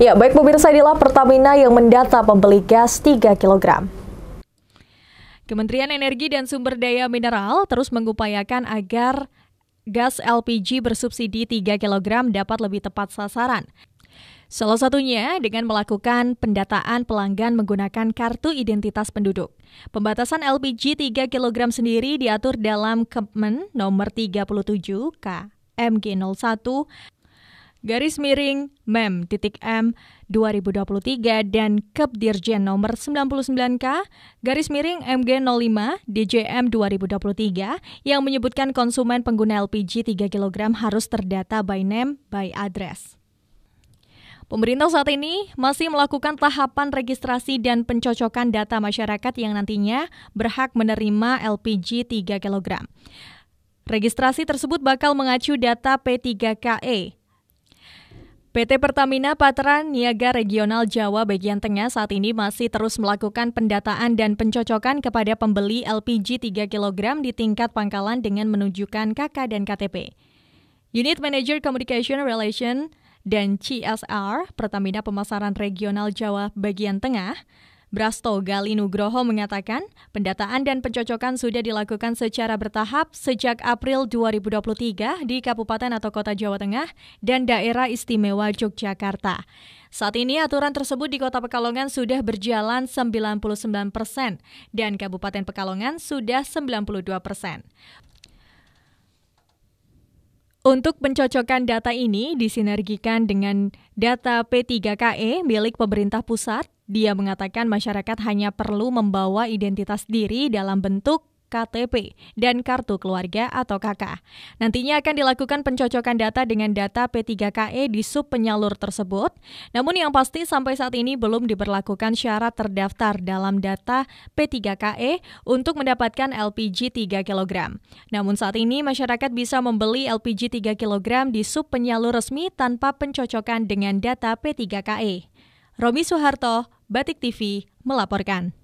Ya, baik pemirsa inilah Pertamina yang mendata pembeli gas 3 kg. Kementerian Energi dan Sumber Daya Mineral terus mengupayakan agar gas LPG bersubsidi 3 kg dapat lebih tepat sasaran. Salah satunya dengan melakukan pendataan pelanggan menggunakan kartu identitas penduduk. Pembatasan LPG 3 kg sendiri diatur dalam Kemen nomor 37 kmg 01 garis miring mem e titik m 2023 dan Dirjen nomor 99K garis miring MG 05 DJM 2023 yang menyebutkan konsumen pengguna LPG 3 kg harus terdata by name by address. Pemerintah saat ini masih melakukan tahapan registrasi dan pencocokan data masyarakat yang nantinya berhak menerima LPG 3 kg. Registrasi tersebut bakal mengacu data P3KE PT Pertamina Patra Niaga Regional Jawa bagian tengah saat ini masih terus melakukan pendataan dan pencocokan kepada pembeli LPG 3 kg di tingkat pangkalan dengan menunjukkan KK dan KTP. Unit Manager Communication Relation dan CSR Pertamina Pemasaran Regional Jawa bagian tengah Brasto Galinugroho mengatakan, pendataan dan pencocokan sudah dilakukan secara bertahap sejak April 2023 di kabupaten atau kota Jawa Tengah dan daerah istimewa Yogyakarta. Saat ini aturan tersebut di Kota Pekalongan sudah berjalan 99 persen dan Kabupaten Pekalongan sudah 92 persen. Untuk pencocokan data ini disinergikan dengan data P3KE milik pemerintah pusat. Dia mengatakan masyarakat hanya perlu membawa identitas diri dalam bentuk KTP, dan kartu keluarga atau KK. Nantinya akan dilakukan pencocokan data dengan data P3KE di sub penyalur tersebut. Namun yang pasti sampai saat ini belum diberlakukan syarat terdaftar dalam data P3KE untuk mendapatkan LPG 3 kg. Namun saat ini masyarakat bisa membeli LPG 3 kg di sub penyalur resmi tanpa pencocokan dengan data P3KE. Romi Soeharto, Batik TV, melaporkan.